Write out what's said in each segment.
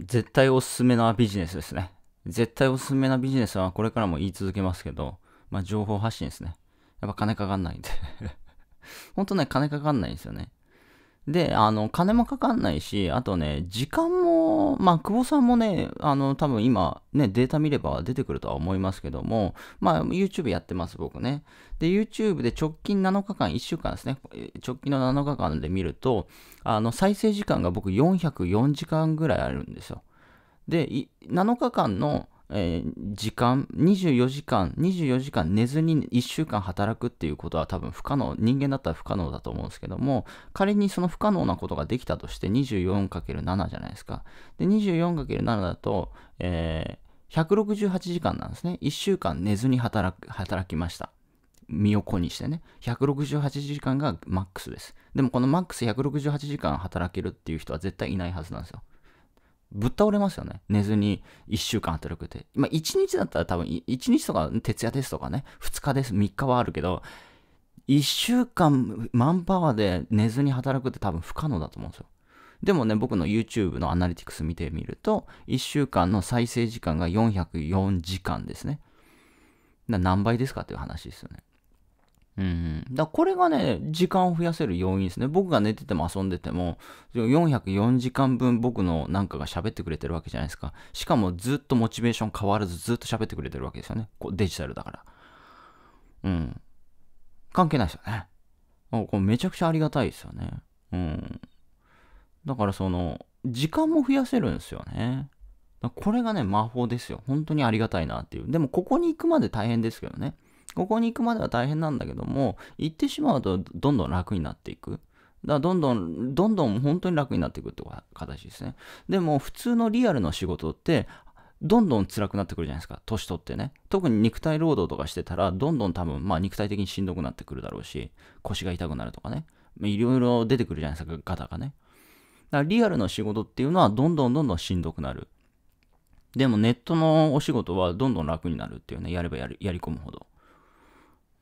絶対おすすめなビジネスですね。絶対おすすめなビジネスはこれからも言い続けますけど、まあ情報発信ですね。やっぱ金かかんないんでほんとね、金かかんないんですよね。で、あの、金もかかんないし、あとね、時間も、まあ、久保さんもね、あの、多分今、ね、データ見れば出てくるとは思いますけども、まあ、YouTube やってます、僕ね。で、YouTube で直近7日間、1週間ですね、直近の7日間で見ると、あの、再生時間が僕404時間ぐらいあるんですよ。で、7日間の、えー、時間、24時間、24時間寝ずに1週間働くっていうことは多分不可能、人間だったら不可能だと思うんですけども、仮にその不可能なことができたとして 24×7 じゃないですか。で、24×7 だと、えー、168時間なんですね。1週間寝ずに働く働きました。身を粉にしてね。168時間がマックスです。でもこのマックス168時間働けるっていう人は絶対いないはずなんですよ。ぶっ倒れますよね。寝ずに1週間働くって。まあ、1日だったら多分、1日とか徹夜ですとかね、2日です、3日はあるけど、1週間マンパワーで寝ずに働くって多分不可能だと思うんですよ。でもね、僕の YouTube のアナリティクス見てみると、1週間の再生時間が404時間ですね。何倍ですかっていう話ですよね。うん。だこれがね、時間を増やせる要因ですね。僕が寝てても遊んでても、404時間分僕のなんかが喋ってくれてるわけじゃないですか。しかもずっとモチベーション変わらずずっと喋ってくれてるわけですよね。こうデジタルだから。うん。関係ないですよね。これめちゃくちゃありがたいですよね。うん。だからその、時間も増やせるんですよね。これがね、魔法ですよ。本当にありがたいなっていう。でも、ここに行くまで大変ですけどね。ここに行くまでは大変なんだけども、行ってしまうとどんどん楽になっていく。だからどんどん、どんどん本当に楽になっていくって形ですね。でも普通のリアルの仕事って、どんどん辛くなってくるじゃないですか。年取ってね。特に肉体労働とかしてたら、どんどん多分、まあ肉体的にしんどくなってくるだろうし、腰が痛くなるとかね。いろいろ出てくるじゃないですか、肩がね。だからリアルの仕事っていうのは、どんどんどんどんしんどくなる。でもネットのお仕事はどんどん楽になるっていうね、やればやり込むほど。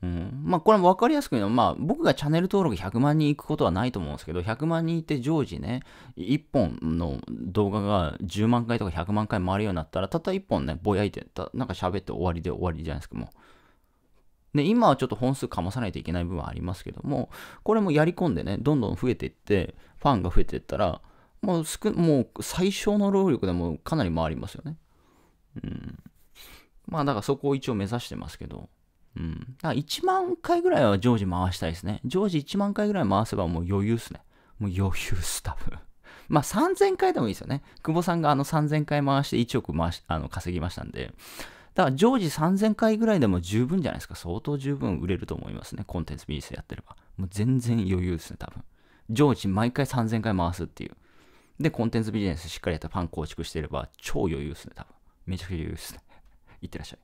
うん、まあこれも分かりやすく言うのは、まあ僕がチャンネル登録100万人いくことはないと思うんですけど、100万人いて常時ね、1本の動画が10万回とか100万回回るようになったら、たった1本ね、ぼやいて、たなんか喋って終わりで終わりじゃないですか、もう。で、今はちょっと本数かまさないといけない部分はありますけども、これもやり込んでね、どんどん増えていって、ファンが増えていったら、もう少、もう最小の労力でもかなり回りますよね。うん。まあだからそこを一応目指してますけど。だから1万回ぐらいは常時回したいですね。常時1万回ぐらい回せばもう余裕っすね。もう余裕っす、多分。まあ3000回でもいいですよね。久保さんがあの3000回回して1億回しあの稼ぎましたんで。だから常時3000回ぐらいでも十分じゃないですか。相当十分売れると思いますね。コンテンツビジネスやってれば。もう全然余裕ですね、多分。常時毎回3000回回すっていう。で、コンテンツビジネスしっかりやったファン構築してれば超余裕ですね、多分。めちゃくちゃ余裕ですね。いってらっしゃい。